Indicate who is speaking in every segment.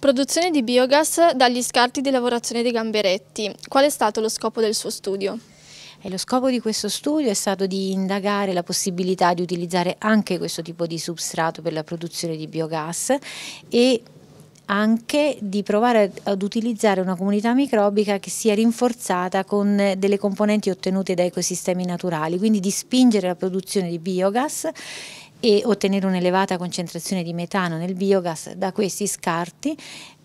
Speaker 1: Produzione di biogas dagli scarti di lavorazione dei gamberetti. Qual è stato lo scopo del suo studio?
Speaker 2: E lo scopo di questo studio è stato di indagare la possibilità di utilizzare anche questo tipo di substrato per la produzione di biogas e anche di provare ad utilizzare una comunità microbica che sia rinforzata con delle componenti ottenute da ecosistemi naturali, quindi di spingere la produzione di biogas e ottenere un'elevata concentrazione di metano nel biogas da questi scarti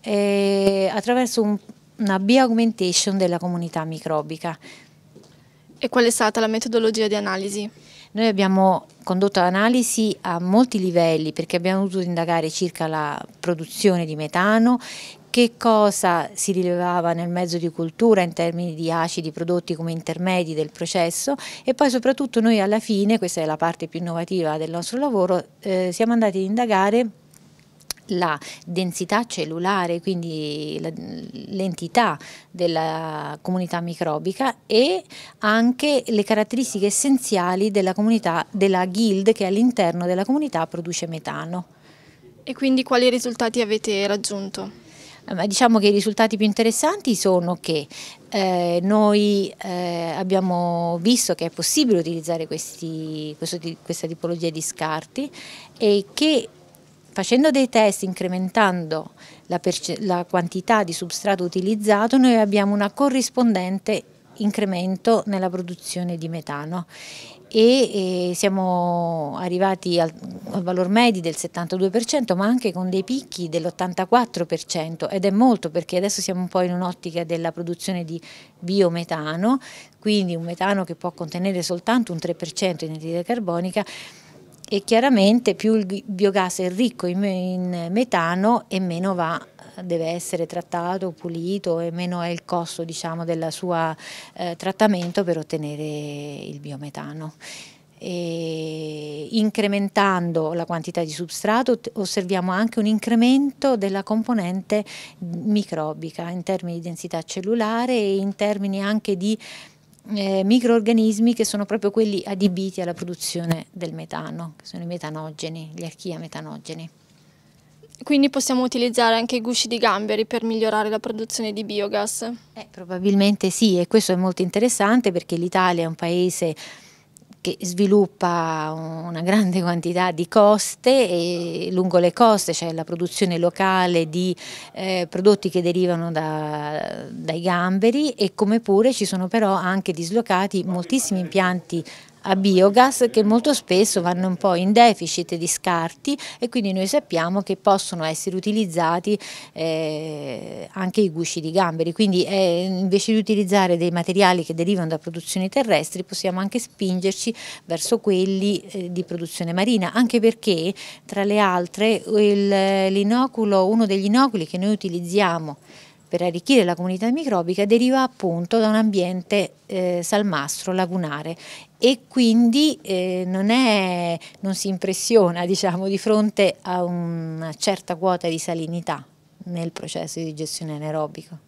Speaker 2: eh, attraverso un, una bioaugmentation della comunità microbica.
Speaker 1: E qual è stata la metodologia di analisi?
Speaker 2: Noi abbiamo condotto analisi a molti livelli perché abbiamo dovuto indagare circa la produzione di metano, che cosa si rilevava nel mezzo di cultura in termini di acidi prodotti come intermedi del processo e poi soprattutto noi alla fine, questa è la parte più innovativa del nostro lavoro, eh, siamo andati ad indagare la densità cellulare, quindi l'entità della comunità microbica e anche le caratteristiche essenziali della, comunità, della guild che all'interno della comunità produce metano.
Speaker 1: E quindi quali risultati avete raggiunto?
Speaker 2: Eh, ma diciamo che i risultati più interessanti sono che eh, noi eh, abbiamo visto che è possibile utilizzare questi, questo, questa tipologia di scarti e che facendo dei test, incrementando la, la quantità di substrato utilizzato, noi abbiamo una corrispondente incremento nella produzione di metano e, siamo arrivati al, al valor medio del 72% ma anche con dei picchi dell'84% ed è molto perché adesso siamo un po' in un'ottica della produzione di biometano quindi un metano che può contenere soltanto un 3% di anidride carbonica e chiaramente più il biogas è ricco in, metano e meno va, deve essere trattato, pulito e meno è il costo diciamo, del suo eh, trattamento per ottenere il biometano. E incrementando la quantità di substrato osserviamo anche un incremento della componente microbica in termini di densità cellulare e in termini anche di eh, microorganismi che sono proprio quelli adibiti alla produzione del metano, che sono i metanogeni, gli archia metanogeni.
Speaker 1: Quindi possiamo utilizzare anche i gusci di gamberi per migliorare la produzione di biogas? Eh,
Speaker 2: probabilmente sì e questo è molto interessante perché l'Italia è un paese che sviluppa una grande quantità di coste e lungo le coste c'è la produzione locale di eh, prodotti che derivano da, dai gamberi e come pure ci sono però anche dislocati moltissimi impianti a biogas che molto spesso vanno un po' in deficit di scarti e quindi noi sappiamo che possono essere utilizzati eh, anche i gusci di gamberi, quindi eh, invece di utilizzare dei materiali che derivano da produzioni terrestri possiamo anche spingerci verso quelli eh, di produzione marina, anche perché tra le altre l'inoculo, uno degli inoculi che noi utilizziamo per arricchire la comunità microbica deriva appunto da un ambiente eh, salmastro, lagunare e quindi eh, non, è, non, si impressiona diciamo, di fronte a una certa quota di salinità nel processo di digestione anaerobica.